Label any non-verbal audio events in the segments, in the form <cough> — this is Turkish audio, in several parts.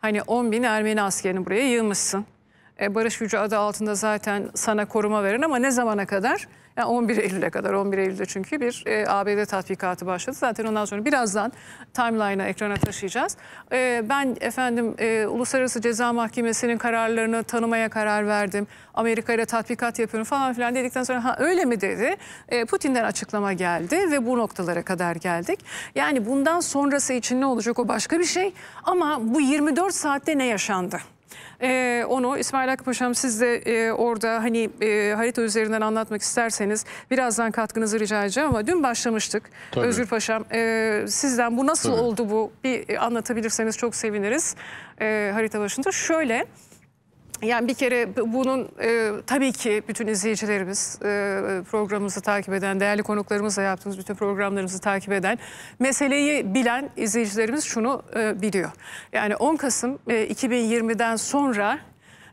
Hani 10 bin Ermeni askerini buraya yığmışsın. E, barış Gücü adı altında zaten sana koruma verin ama ne zamana kadar? Yani 11 Eylül'e kadar 11 Eylül'de çünkü bir e, ABD tatbikatı başladı. Zaten ondan sonra birazdan timeline'a ekrana taşıyacağız. E, ben efendim e, Uluslararası Ceza Mahkemesi'nin kararlarını tanımaya karar verdim. Amerika ile tatbikat yapıyorum falan filan dedikten sonra ha öyle mi dedi? E, Putin'den açıklama geldi ve bu noktalara kadar geldik. Yani bundan sonrası için ne olacak o başka bir şey ama bu 24 saatte ne yaşandı? E, onu İsmail Hakkı siz de e, orada hani e, harita üzerinden anlatmak isterseniz birazdan katkınızı rica edeceğim ama dün başlamıştık. Tabii. Özgür Paşam e, ee, sizden bu nasıl Tabii. oldu bu bir anlatabilirseniz çok seviniriz e, harita başında. Şöyle... Yani bir kere bunun e, tabii ki bütün izleyicilerimiz, e, programımızı takip eden, değerli konuklarımızla yaptığımız bütün programlarımızı takip eden, meseleyi bilen izleyicilerimiz şunu e, biliyor. Yani 10 Kasım e, 2020'den sonra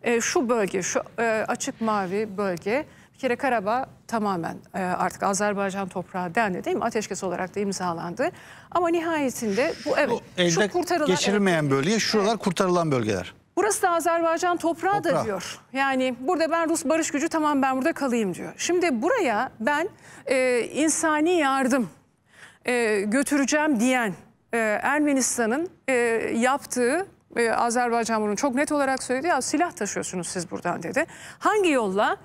e, şu bölge, şu e, açık mavi bölge, bir kere Karabağ tamamen e, artık Azerbaycan toprağı dendi değil mi? Ateşkes olarak da imzalandı. Ama nihayetinde bu evet. şu kurtarılan, geçirilmeyen evet, bölge, şuralar evet. kurtarılan bölgeler. Burası da Azerbaycan toprağı Toprağı. da diyor. Yani burada ben Rus barış gücü tamam ben burada kalayım diyor. Şimdi buraya ben e, insani yardım e, götüreceğim diyen e, Ermenistan'ın e, yaptığı e, Azerbaycan bunu çok net olarak söyledi. Ya silah taşıyorsunuz siz buradan dedi. Hangi yolla?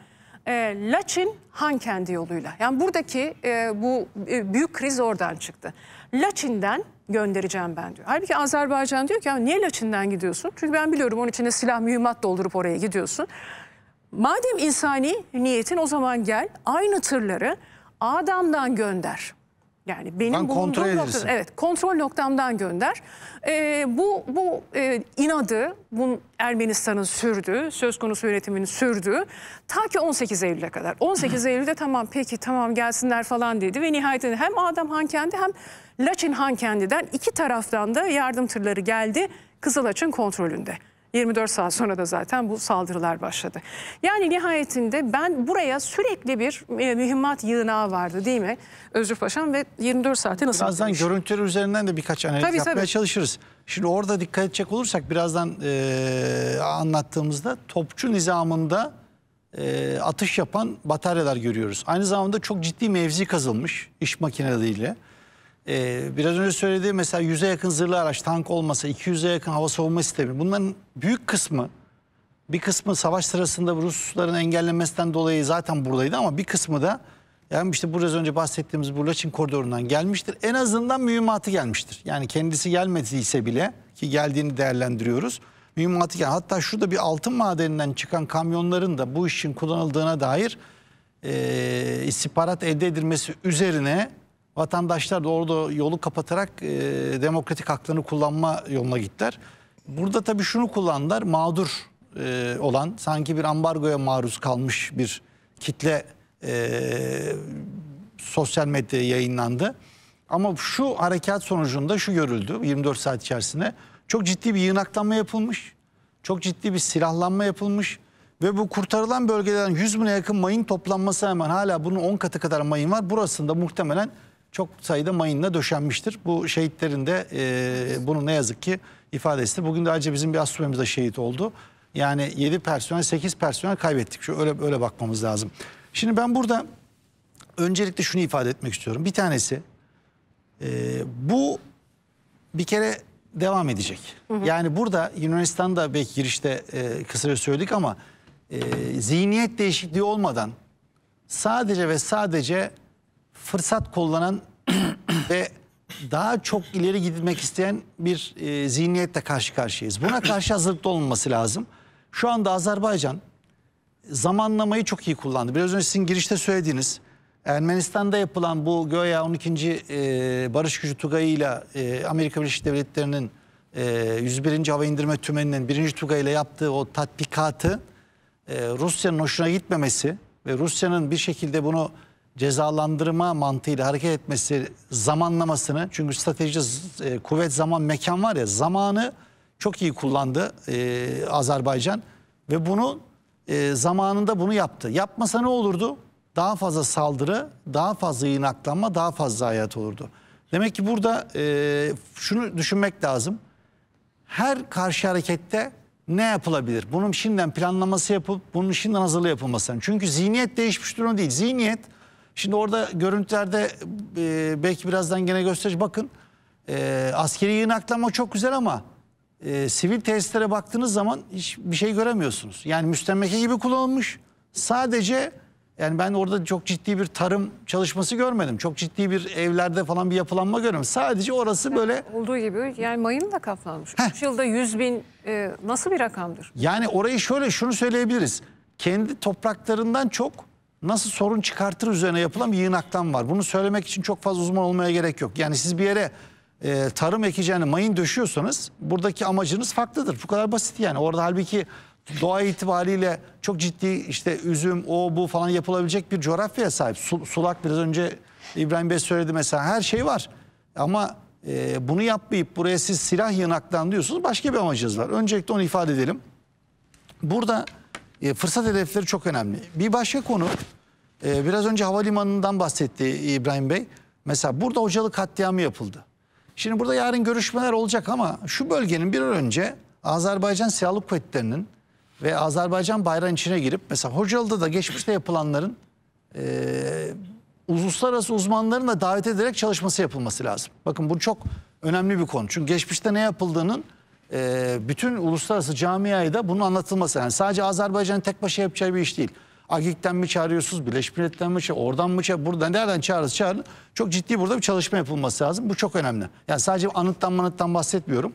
E, Laçin Hankendi yoluyla. Yani buradaki e, bu e, büyük kriz oradan çıktı. Laçin'den göndereceğim ben diyor. Halbuki Azerbaycan diyor ki niye Laçin'den gidiyorsun? Çünkü ben biliyorum onun içine silah mühimmat doldurup oraya gidiyorsun. Madem insani niyetin o zaman gel aynı tırları Adam'dan gönder. Yani benim ben kontrol noktam, Evet, kontrol noktamdan gönder. Ee, bu bu e, inadı, bu Ermenistan'ın sürdü, söz konusu yönetiminin sürdü. Ta ki 18 Eylül'e kadar. 18 <clears throat> Eylül'de tamam peki tamam gelsinler falan dedi ve nihayetinde hem Adam Hankendi hem Laçin Hankendi'den iki taraftan da yardım tırları geldi Kızılaç'ın kontrolünde. 24 saat sonra da zaten bu saldırılar başladı. Yani nihayetinde ben buraya sürekli bir e, mühimmat yığınağı vardı değil mi? Özgür Paşam ve 24 saate nasıl Birazdan atılmış? görüntüler üzerinden de birkaç analiz tabii, yapmaya tabii. çalışırız. Şimdi orada dikkat edecek olursak birazdan e, anlattığımızda topçu nizamında e, atış yapan bataryalar görüyoruz. Aynı zamanda çok ciddi mevzi kazılmış iş makineleriyle. Ee, biraz önce söylediğim mesela 100'e yakın zırhlı araç, tank olmasa 200'e yakın hava savunma sistemi bunların büyük kısmı bir kısmı savaş sırasında Rusların engellenmesinden dolayı zaten buradaydı ama bir kısmı da yani işte biraz önce bahsettiğimiz bu Laçin koridorundan gelmiştir. En azından mühimmatı gelmiştir. Yani kendisi gelmediyse bile ki geldiğini değerlendiriyoruz. Mühimmatı gel. Hatta şurada bir altın madeninden çıkan kamyonların da bu işin kullanıldığına dair e, istihbarat elde edilmesi üzerine Vatandaşlar da orada yolu kapatarak e, demokratik haklarını kullanma yoluna gittiler. Burada tabii şunu kullandılar. Mağdur e, olan sanki bir ambargoya maruz kalmış bir kitle e, sosyal medyaya yayınlandı. Ama şu harekat sonucunda şu görüldü 24 saat içerisinde. Çok ciddi bir yığınaklanma yapılmış. Çok ciddi bir silahlanma yapılmış. Ve bu kurtarılan bölgelerden 100 bine yakın mayın toplanması hemen hala bunun 10 katı kadar mayın var. Burasında muhtemelen çok sayıda mayınla döşenmiştir. Bu şehitlerin de e, bunu ne yazık ki ifadesi Bugün de ayrıca bizim bir asubemiz de şehit oldu. Yani 7 personel 8 personel kaybettik. Şu öyle öyle bakmamız lazım. Şimdi ben burada öncelikle şunu ifade etmek istiyorum. Bir tanesi e, bu bir kere devam edecek. Hı hı. Yani burada Yunanistan'da belki girişte e, kısaca söyledik ama e, zihniyet değişikliği olmadan sadece ve sadece fırsat kullanan <clears throat> ve daha çok ileri gitmek isteyen bir e, zihniyetle karşı karşıyayız. Buna karşı hazırlıklı olması lazım. Şu anda Azerbaycan zamanlamayı çok iyi kullandı. Biraz önce sizin girişte söylediğiniz Ermenistan'da yapılan bu göya 12. E, Barış Gücü Tugayı ile Amerika Birleşik Devletleri'nin e, 101. Hava İndirme Tümeni'nin 1. Tugayı ile yaptığı o tatbikatı e, Rusya'nın hoşuna gitmemesi ve Rusya'nın bir şekilde bunu cezalandırma mantığıyla hareket etmesi zamanlamasını çünkü strateji e, kuvvet zaman mekan var ya zamanı çok iyi kullandı e, Azerbaycan ve bunu e, zamanında bunu yaptı. Yapmasa ne olurdu? Daha fazla saldırı, daha fazla inaklanma, daha fazla hayat olurdu. Demek ki burada e, şunu düşünmek lazım. Her karşı harekette ne yapılabilir? Bunun şimdiden planlaması yapıp bunun şimdiden hazırlığı yapılması Çünkü zihniyet değişmiş durum değil. Zihniyet Şimdi orada görüntülerde e, belki birazdan gene göstereceğim. Bakın e, askeri yığınaklama çok güzel ama e, sivil tesislere baktığınız zaman hiçbir şey göremiyorsunuz. Yani müstemleke gibi kullanılmış. Sadece yani ben orada çok ciddi bir tarım çalışması görmedim. Çok ciddi bir evlerde falan bir yapılanma görmedim. Sadece orası evet, böyle... Olduğu gibi yani mayın da kaplanmış. Heh. 3 yılda 100 bin e, nasıl bir rakamdır? Yani orayı şöyle şunu söyleyebiliriz. Kendi topraklarından çok nasıl sorun çıkartır üzerine yapılan bir yığınaktan var. Bunu söylemek için çok fazla uzman olmaya gerek yok. Yani siz bir yere e, tarım ekeceğini mayın döşüyorsanız buradaki amacınız farklıdır. Bu kadar basit yani. Orada halbuki doğa itibariyle çok ciddi işte üzüm, o bu falan yapılabilecek bir coğrafyaya sahip. Su, sulak biraz önce İbrahim Bey söyledi mesela her şey var. Ama e, bunu yapmayıp buraya siz silah yığınaktan diyorsunuz başka bir amacınız var. Öncelikle onu ifade edelim. Burada e, fırsat hedefleri çok önemli. Bir başka konu e, biraz önce havalimanından bahsetti İbrahim Bey. Mesela burada hocalık katliamı yapıldı. Şimdi burada yarın görüşmeler olacak ama şu bölgenin bir an önce Azerbaycan Silahlı Kuvvetleri'nin ve Azerbaycan bayrağının içine girip mesela Hocalı'da da geçmişte yapılanların e, uluslararası uzmanların da davet ederek çalışması yapılması lazım. Bakın bu çok önemli bir konu. Çünkü geçmişte ne yapıldığının e, bütün uluslararası camiaya da bunun anlatılması. Yani sadece Azerbaycan'ın tek başına yapacağı bir iş değil. Agik'ten mi çağırıyorsunuz, Birleşmiş Milletler'den mi çağırıyorsunuz, oradan mı çağırıyorsunuz, buradan nereden çağırırız çağırın. Çok ciddi burada bir çalışma yapılması lazım. Bu çok önemli. Yani sadece anıttan manıttan bahsetmiyorum.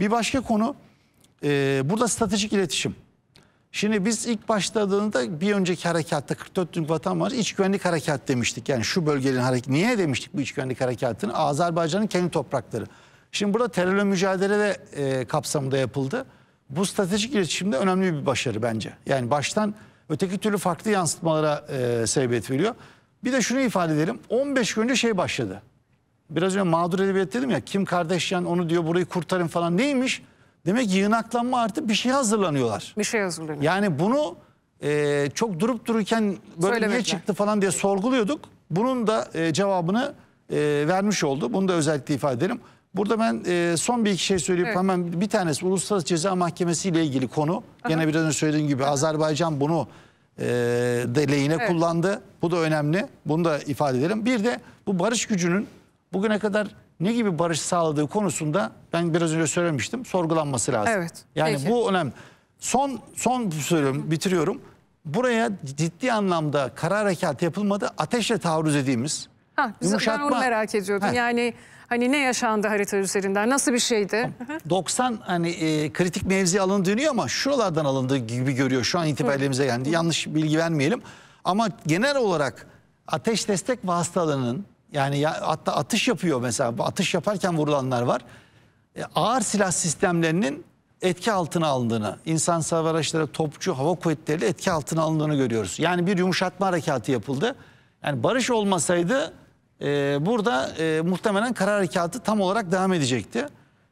Bir başka konu e, burada stratejik iletişim. Şimdi biz ilk başladığında bir önceki harekatta 44 günlük vatan var İç güvenlik harekat demiştik. Yani şu bölgenin hareket niye demiştik bu iç güvenlik harekatını? Azerbaycan'ın kendi toprakları. Şimdi burada terörle mücadele de e, kapsamında yapıldı. Bu stratejik iletişimde önemli bir başarı bence. Yani baştan öteki türlü farklı yansıtmalara e, sebebiyet veriyor. Bir de şunu ifade edelim. 15 gün önce şey başladı. Biraz önce mağdur edebiyat dedim ya. Kim Kardashian onu diyor burayı kurtarın falan. Neymiş? Demek yığınaklanma artı bir şey hazırlanıyorlar. Bir şey hazırlanıyor. Yani bunu e, çok durup dururken böyle Söylemekle. niye çıktı falan diye sorguluyorduk. Bunun da e, cevabını e, vermiş oldu. Bunu da özellikle ifade edelim. Burada ben e, son bir iki şey söyleyip evet. hemen bir tanesi Uluslararası Ceza Mahkemesi ile ilgili konu. Aha. Gene biraz önce söylediğim gibi Aha. Azerbaycan bunu e, de lehine evet. kullandı. Bu da önemli. Bunu da ifade edelim. Bir de bu barış gücünün bugüne kadar ne gibi barış sağladığı konusunda ben biraz önce söylemiştim. Sorgulanması lazım. Evet. Yani Peki. bu önemli. Son son söylüyorum, bitiriyorum. Buraya ciddi anlamda karar harekat yapılmadı. Ateşle taarruz dediğimiz Ha, biz, Yumuşatma. Ben onu merak ediyordum. Ha. Yani hani ne yaşandı harita üzerinden? Nasıl bir şeydi? 90 hani e, kritik mevzi alındı dönüyor ama şuralardan alındığı gibi görüyor. Şu an itibariyle geldi. Yanlış bilgi vermeyelim. Ama genel olarak ateş destek vasıtalarının yani ya, hatta atış yapıyor mesela. Atış yaparken vurulanlar var. E, ağır silah sistemlerinin etki altına alındığını, insan savar araçları, topçu, hava kuvvetleri etki altına alındığını görüyoruz. Yani bir yumuşatma harekatı yapıldı. Yani barış olmasaydı e, burada e, muhtemelen karar harekatı tam olarak devam edecekti.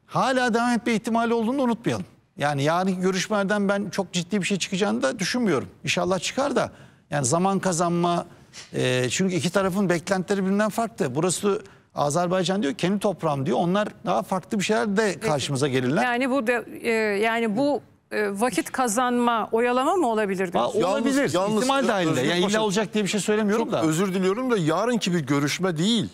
Hala devam etme ihtimali olduğunu da unutmayalım. Yani yarınki görüşmelerden ben çok ciddi bir şey çıkacağını da düşünmüyorum. İnşallah çıkar da yani zaman kazanma e, çünkü iki tarafın beklentileri birbirinden farklı. Burası Azerbaycan diyor kendi toprağım diyor. Onlar daha farklı bir şeyler de karşımıza gelirler. Yani bu de, e, yani bu e, vakit kazanma, oyalama mı olabilir? olabilir. Yalnız, İhtimal dahilinde. E, yani illa olacak diye bir şey söylemiyorum çok da. Özür diliyorum da yarınki bir görüşme değil.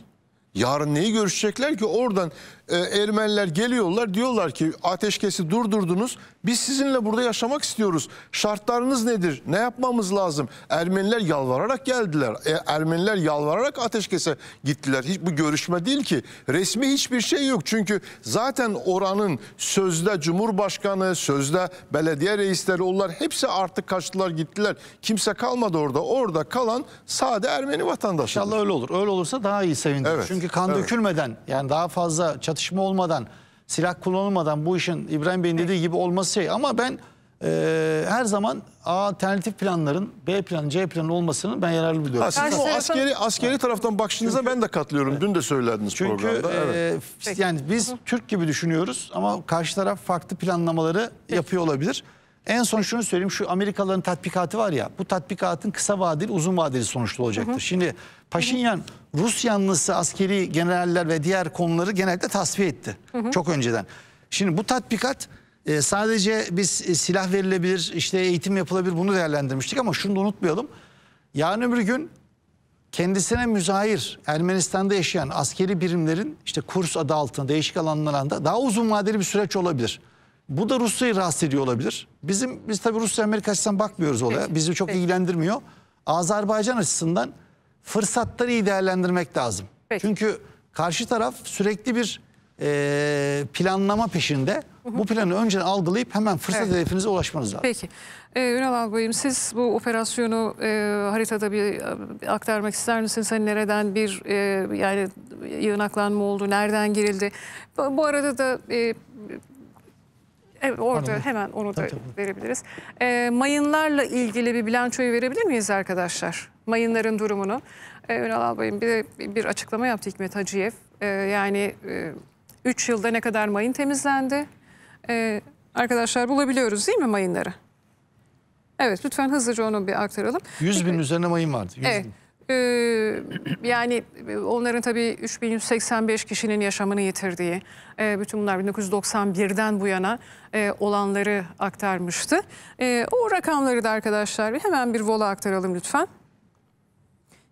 Yarın neyi görüşecekler ki oradan e, Ermeniler geliyorlar diyorlar ki ateşkesi durdurdunuz biz sizinle burada yaşamak istiyoruz. Şartlarınız nedir? Ne yapmamız lazım? Ermeniler yalvararak geldiler. E, Ermeniler yalvararak ateşkese gittiler. Hiç bu görüşme değil ki. Resmi hiçbir şey yok. Çünkü zaten oranın sözde Cumhurbaşkanı, sözde belediye reisleri onlar hepsi artık kaçtılar gittiler. Kimse kalmadı orada. Orada kalan sade Ermeni vatandaşıdır. İnşallah öyle olur. Öyle olursa daha iyi sevindim. Evet. Çünkü kan evet. dökülmeden yani daha fazla çatı tartışma olmadan, silah kullanılmadan bu işin İbrahim Bey'in dediği gibi olması şey. Ama ben e, her zaman A alternatif planların B planı, C planı olmasının ben yararlı buluyorum. Ha, siz Karşı askeri askeri taraftan bakışınıza ben de katılıyorum. Dün de söylediniz. Çünkü programda. e, evet. yani biz Türk gibi düşünüyoruz ama karşı taraf farklı planlamaları yapıyor olabilir. En son şunu söyleyeyim şu Amerikalıların tatbikatı var ya bu tatbikatın kısa vadeli uzun vadeli sonuçlu olacaktır. Şimdi Paşinyan Rus yanlısı askeri generaller ve diğer konuları genelde tasfiye etti. Hı hı. Çok önceden. Şimdi bu tatbikat e, sadece biz e, silah verilebilir, işte eğitim yapılabilir bunu değerlendirmiştik ama şunu da unutmayalım. Yarın öbür gün kendisine müzahir Ermenistan'da yaşayan askeri birimlerin işte kurs adı altında değişik alanlarında daha uzun vadeli bir süreç olabilir. Bu da Rusya'yı rahatsız ediyor olabilir. Bizim biz tabii Rusya Amerika açısından bakmıyoruz olaya. Bizi çok Peki. ilgilendirmiyor. Azerbaycan açısından fırsatları iyi değerlendirmek lazım. Peki. Çünkü karşı taraf sürekli bir e, planlama peşinde. Hı hı. Bu planı önceden algılayıp hemen fırsat evet. hedefinize ulaşmanız lazım. Peki. Ee, Ünal Albayım siz bu operasyonu e, haritada bir aktarmak ister misiniz? Hani nereden bir e, yani yığınaklanma oldu, nereden girildi? Bu, bu arada da e, Evet, orada Anladım. hemen onu da tabii, tabii. verebiliriz. E, mayınlarla ilgili bir bilançoyu verebilir miyiz arkadaşlar? mayınların durumunu. E, Ünal Albay'ın bir, bir açıklama yaptı Hikmet Hacıyev. E, yani 3 e, yılda ne kadar mayın temizlendi? arkadaşlar bulabiliyoruz değil mi mayınları? Evet lütfen hızlıca onu bir aktaralım. 100 bin üzerine mayın vardı. 100 evet. bin. yani onların tabii 3185 kişinin yaşamını yitirdiği, bütün bunlar 1991'den bu yana olanları aktarmıştı. o rakamları da arkadaşlar hemen bir vola aktaralım lütfen.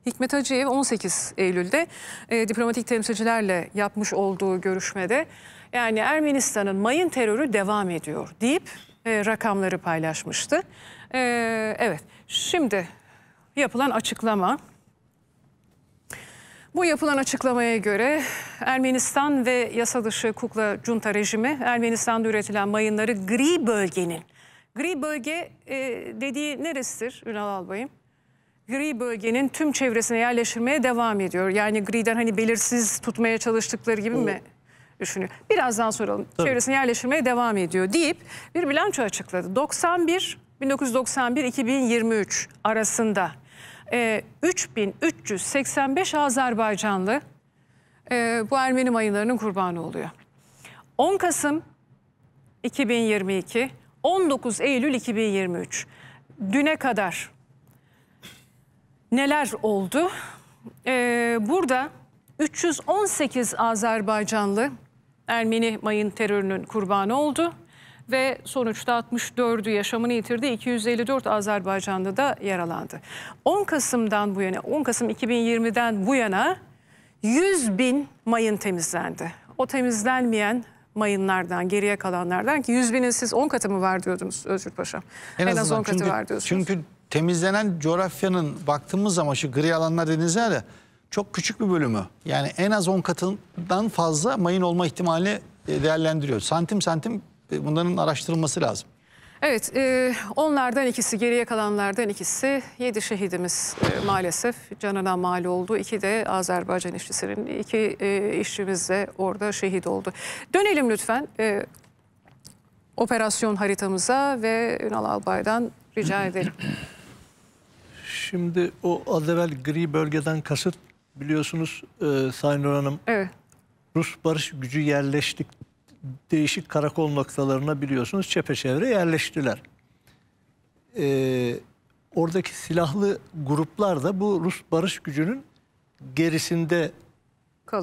Hikmet Hacıyev 18 Eylül'de e, diplomatik temsilcilerle yapmış olduğu görüşmede yani Ermenistan'ın mayın terörü devam ediyor deyip e, rakamları paylaşmıştı. E, evet şimdi yapılan açıklama bu yapılan açıklamaya göre Ermenistan ve yasa dışı kukla junta rejimi Ermenistan'da üretilen mayınları gri bölgenin, gri bölge e, dediği neresidir Ünal Albay'ım? gri bölgenin tüm çevresine yerleştirmeye devam ediyor. Yani griden hani belirsiz tutmaya çalıştıkları gibi mi? düşünüyor. Birazdan soralım. Tabii. Çevresine yerleştirmeye devam ediyor deyip bir bilanço açıkladı. 91 1991-2023 arasında e, ee, 3385 Azerbaycanlı e, bu Ermeni mayınlarının kurbanı oluyor. 10 Kasım 2022, 19 Eylül 2023 düne kadar neler oldu? Ee, burada 318 Azerbaycanlı Ermeni mayın terörünün kurbanı oldu ve sonuçta 64'ü yaşamını yitirdi. 254 Azerbaycanlı da yaralandı. 10 Kasım'dan bu yana, 10 Kasım 2020'den bu yana 100 bin mayın temizlendi. O temizlenmeyen mayınlardan, geriye kalanlardan ki 100 binin siz 10 katı mı var diyordunuz Özgür Paşa? En, en az 10 katı çünkü, var diyorsunuz. Çünkü temizlenen coğrafyanın baktığımız zaman şu gri alanlar denizler de çok küçük bir bölümü. Yani en az 10 katından fazla mayın olma ihtimali e, değerlendiriyor. Santim santim e, bunların araştırılması lazım. Evet, e, onlardan ikisi, geriye kalanlardan ikisi yedi şehidimiz e, maalesef canına mal oldu. İki de Azerbaycan işçisinin, iki e, işçimiz de orada şehit oldu. Dönelim lütfen e, operasyon haritamıza ve Ünal Albay'dan rica edelim. <clears throat> Şimdi o az evvel gri bölgeden kasıt biliyorsunuz e, Sayın Nur Hanım. Evet. Rus barış gücü yerleştik değişik karakol noktalarına biliyorsunuz çepeçevre yerleştiler. E, oradaki silahlı gruplar da bu Rus barış gücünün gerisinde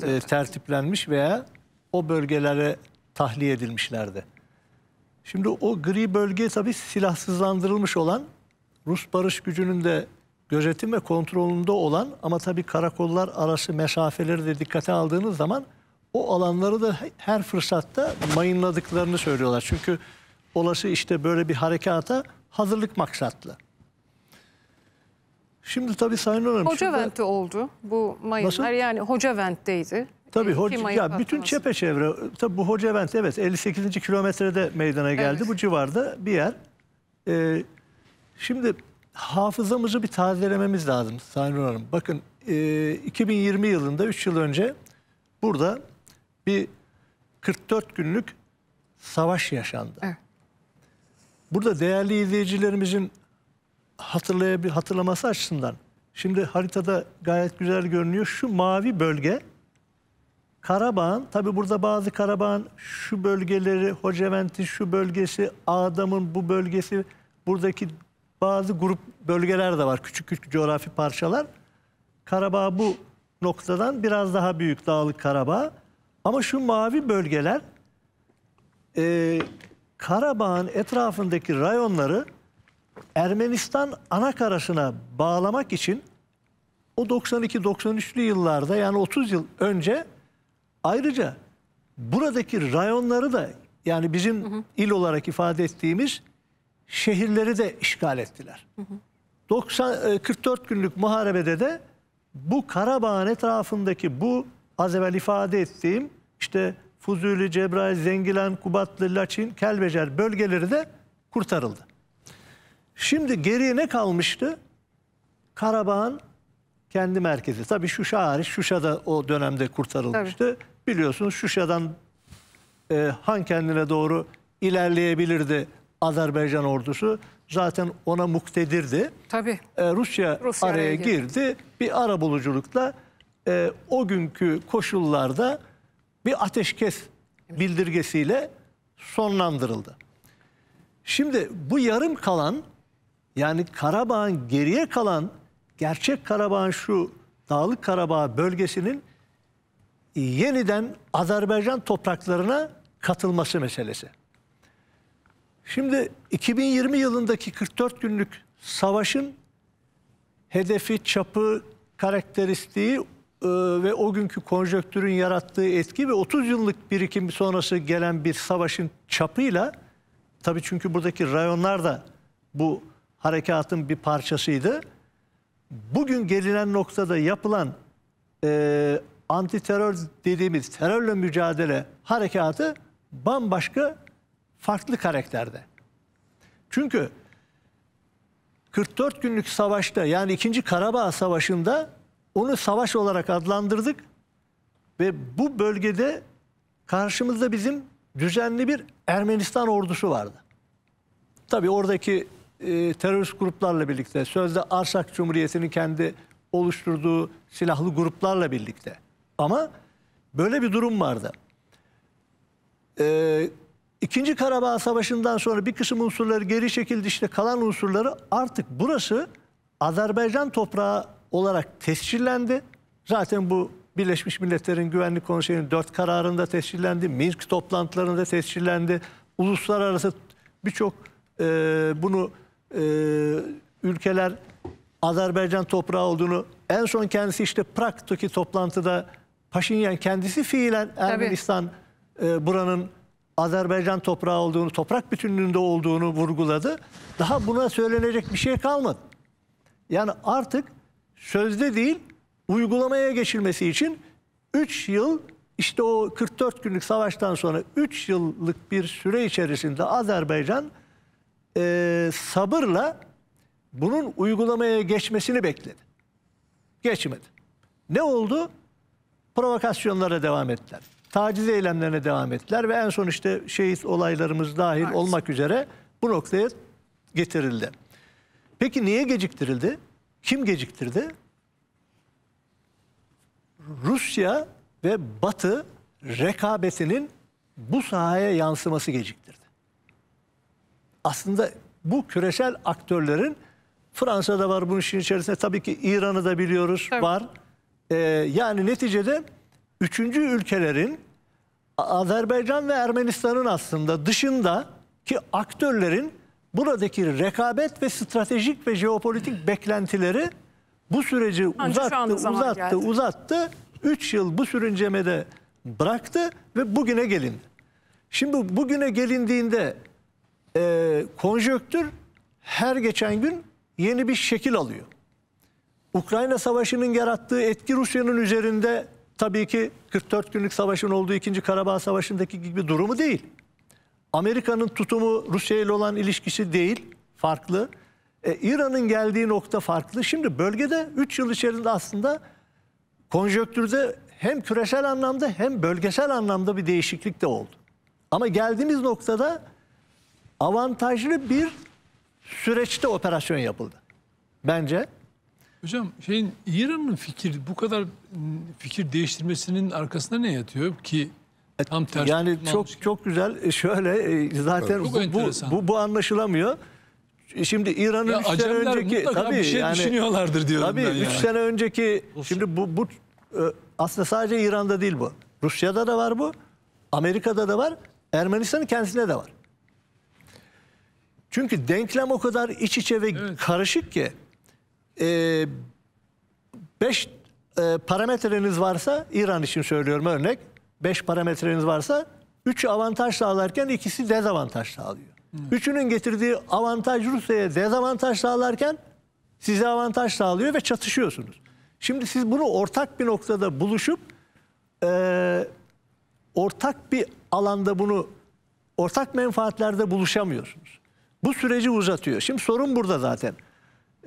e, tertiplenmiş veya o bölgelere tahliye edilmişlerdi. Şimdi o gri bölge tabii silahsızlandırılmış olan Rus barış gücünün de gözetim ve kontrolünde olan ama tabii karakollar arası mesafeleri de dikkate aldığınız zaman o alanları da her fırsatta mayınladıklarını söylüyorlar. Çünkü olası işte böyle bir harekata hazırlık maksatlı. Şimdi tabii Sayın Hanım... Hocavent'te şurada... oldu bu mayınlar. Nasıl? Yani Hocavent'teydi. Tabii hoca, ya patlaması. bütün çepeçevre, tabii bu Hocavent evet 58. kilometrede meydana geldi. Evet. Bu civarda bir yer. Ee, şimdi hafızamızı bir tazelememiz lazım Sayın Hanım. Bakın e, 2020 yılında 3 yıl önce burada bir 44 günlük savaş yaşandı. Burada değerli izleyicilerimizin hatırlayabil hatırlaması açısından şimdi haritada gayet güzel görünüyor. Şu mavi bölge Karabağ'ın tabi burada bazı Karabağ'ın şu bölgeleri, Hocaventi şu bölgesi, Adam'ın bu bölgesi buradaki bazı grup bölgeler de var. Küçük küçük coğrafi parçalar. Karabağ bu noktadan biraz daha büyük Dağlık Karabağ. Ama şu mavi bölgeler e, Karabağ'ın etrafındaki rayonları Ermenistan anakarasına bağlamak için o 92-93'lü yıllarda yani 30 yıl önce ayrıca buradaki rayonları da yani bizim hı hı. il olarak ifade ettiğimiz şehirleri de işgal ettiler. Hı hı. 90, 44 günlük muharebede de bu Karabağ'ın etrafındaki bu az evvel ifade ettiğim işte Fuzuli, Cebrail, Zengilen, Kubatlı, Laçin, Kelbecer bölgeleri de kurtarıldı. Şimdi geriye ne kalmıştı? Karabağ'ın kendi merkezi. Tabii Şuşa hariç, Şuşa da o dönemde kurtarılmıştı. Tabii. Biliyorsunuz Şuşa'dan e, Han kendine doğru ilerleyebilirdi Azerbaycan ordusu zaten ona muktedirdi. Tabii. Ee, Rusya, Rusya araya, girdi. girdi. Bir ara buluculukla e, o günkü koşullarda bir ateşkes bildirgesiyle sonlandırıldı. Şimdi bu yarım kalan yani Karabağ'ın geriye kalan gerçek Karabağ'ın şu Dağlık Karabağ bölgesinin yeniden Azerbaycan topraklarına katılması meselesi. Şimdi 2020 yılındaki 44 günlük savaşın hedefi, çapı, karakteristiği e, ve o günkü konjöktürün yarattığı etki ve 30 yıllık birikim sonrası gelen bir savaşın çapıyla tabii çünkü buradaki rayonlar da bu harekatın bir parçasıydı. Bugün gelinen noktada yapılan e, antiterör dediğimiz terörle mücadele harekatı bambaşka farklı karakterde. Çünkü 44 günlük savaşta yani 2. Karabağ Savaşı'nda onu savaş olarak adlandırdık ve bu bölgede karşımızda bizim düzenli bir Ermenistan ordusu vardı. Tabii oradaki e, terörist gruplarla birlikte, sözde Arsak Cumhuriyeti'nin kendi oluşturduğu silahlı gruplarla birlikte. Ama böyle bir durum vardı. Ee, İkinci Karabağ Savaşı'ndan sonra bir kısım unsurları geri çekildi. işte kalan unsurları artık burası Azerbaycan toprağı olarak tescillendi. Zaten bu Birleşmiş Milletler'in Güvenlik Konseyi'nin dört kararında tescillendi. Minsk toplantılarında tescillendi. Uluslararası birçok e, bunu e, ülkeler Azerbaycan toprağı olduğunu en son kendisi işte Prag'daki toplantıda Paşinyan kendisi fiilen Ermenistan e, buranın Azerbaycan toprağı olduğunu, toprak bütünlüğünde olduğunu vurguladı. Daha buna söylenecek bir şey kalmadı. Yani artık sözde değil uygulamaya geçilmesi için 3 yıl işte o 44 günlük savaştan sonra 3 yıllık bir süre içerisinde Azerbaycan e, sabırla bunun uygulamaya geçmesini bekledi. Geçmedi. Ne oldu? Provokasyonlara devam ettiler taciz eylemlerine devam ettiler ve en son işte şehit olaylarımız dahil Maalesef. olmak üzere bu noktaya getirildi. Peki niye geciktirildi? Kim geciktirdi? Rusya ve Batı rekabetinin bu sahaya yansıması geciktirdi. Aslında bu küresel aktörlerin Fransa'da var bunun işin içerisinde tabii ki İran'ı da biliyoruz tabii. var. Ee, yani neticede üçüncü ülkelerin Azerbaycan ve Ermenistan'ın aslında dışında ki aktörlerin buradaki rekabet ve stratejik ve jeopolitik beklentileri bu süreci Ancak uzattı, uzattı, geldi. uzattı. Üç yıl bu sürüncemede bıraktı ve bugüne gelindi. Şimdi bugüne gelindiğinde e, konjöktür her geçen gün yeni bir şekil alıyor. Ukrayna Savaşı'nın yarattığı etki Rusya'nın üzerinde tabii ki 44 günlük savaşın olduğu 2. Karabağ Savaşı'ndaki gibi durumu değil. Amerika'nın tutumu Rusya ile olan ilişkisi değil, farklı. Ee, İran'ın geldiği nokta farklı. Şimdi bölgede 3 yıl içerisinde aslında konjöktürde hem küresel anlamda hem bölgesel anlamda bir değişiklik de oldu. Ama geldiğimiz noktada avantajlı bir süreçte operasyon yapıldı. Bence Hocam şeyin İran'ın fikir bu kadar ıı, fikir değiştirmesinin arkasında ne yatıyor ki tam tersi? Yani çok gibi. çok güzel. E, şöyle e, zaten çok bu, bu bu anlaşılamıyor. E, şimdi İran'ın 3 sene önceki tabii bir şey yani, düşünüyorlardır diyorum tabii, ben. Tabii 3 yani. sene önceki şimdi bu bu aslında sadece İran'da değil bu. Rusya'da da var bu. Amerika'da da var. Ermenistan'ın kendisinde de var. Çünkü denklem o kadar iç içe ve evet. karışık ki e, beş e, parametreniz varsa İran için söylüyorum örnek. Beş parametreniz varsa üç avantaj sağlarken ikisi dezavantaj sağlıyor. Hı. Hmm. Üçünün getirdiği avantaj Rusya'ya dezavantaj sağlarken size avantaj sağlıyor ve çatışıyorsunuz. Şimdi siz bunu ortak bir noktada buluşup e, ortak bir alanda bunu ortak menfaatlerde buluşamıyorsunuz. Bu süreci uzatıyor. Şimdi sorun burada zaten.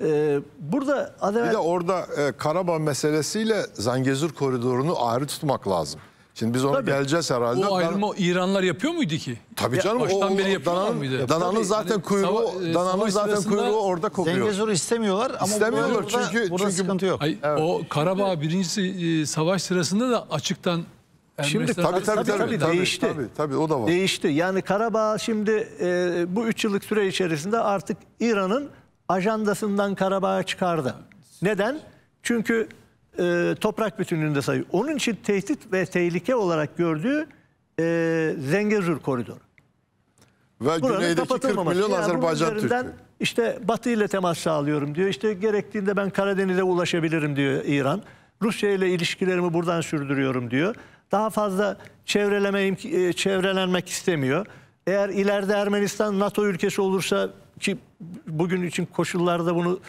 Ee, burada adevel... Bir de orada e, Karabağ meselesiyle Zangezur koridorunu ayrı tutmak lazım. Şimdi biz ona Tabii. geleceğiz herhalde. O ayrımı ben... İranlar yapıyor muydu ki? Tabii canım. Baştan o, o, beri yapıyorlar dananın, mıydı? Dananın zaten yani kuyruğu, e, dananın zaten kuyruğu orada kokuyor. Zengezur'u istemiyorlar ama istemiyorlar burada, çünkü, burada çünkü... sıkıntı yok. Ay, evet. O Karabağ birincisi e, savaş sırasında da açıktan Şimdi tabii tabii, tabii tabii değişti. Tabii, tabii o da var. Değişti. Yani Karabağ şimdi e, bu üç yıllık süre içerisinde artık İran'ın ajandasından Karabağ'a çıkardı. Neden? Çünkü e, toprak bütünlüğünde sayıyor. Onun için tehdit ve tehlike olarak gördüğü e, Zengezur koridoru. Ve Buranın güneydeki 40 milyon yani Azerbaycan Türk'ü. İşte Batı ile temas sağlıyorum diyor. İşte gerektiğinde ben Karadeniz'e ulaşabilirim diyor İran. Rusya ile ilişkilerimi buradan sürdürüyorum diyor. Daha fazla çevreleme, e, çevrelenmek istemiyor. Eğer ileride Ermenistan NATO ülkesi olursa ki bugün için koşullarda bunu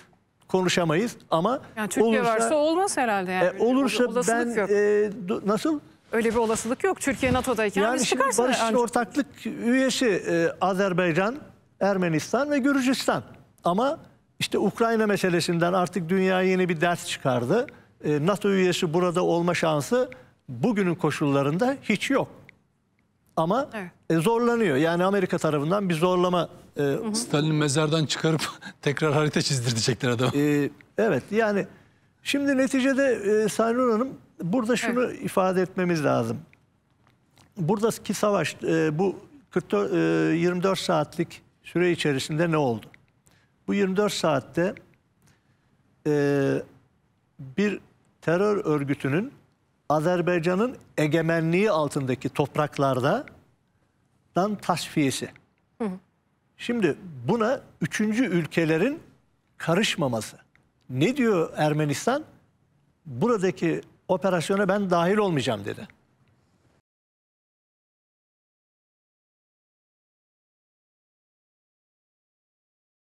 konuşamayız ama yani Türkiye olursa, varsa olmaz herhalde yani. E, olursa ben e, nasıl? Öyle bir olasılık yok. Türkiye NATO'dayken yani biz çıkarsa. Barış ancak... ortaklık üyesi e, Azerbaycan, Ermenistan ve Gürcistan. Ama işte Ukrayna meselesinden artık dünya yeni bir ders çıkardı. E, NATO üyesi burada olma şansı bugünün koşullarında hiç yok. Ama evet. e, zorlanıyor. Yani Amerika tarafından bir zorlama ee, Stalin'i mezardan çıkarıp <laughs> tekrar harita çizdirecekler adamı. E, ee, evet yani şimdi neticede e, Saynur Hanım burada şunu evet. ifade etmemiz lazım. Buradaki savaş e, bu 44, e, 24 saatlik süre içerisinde ne oldu? Bu 24 saatte e, bir terör örgütünün Azerbaycan'ın egemenliği altındaki topraklardan tasfiyesi. Hı hı. Şimdi buna üçüncü ülkelerin karışmaması. Ne diyor Ermenistan? Buradaki operasyona ben dahil olmayacağım dedi.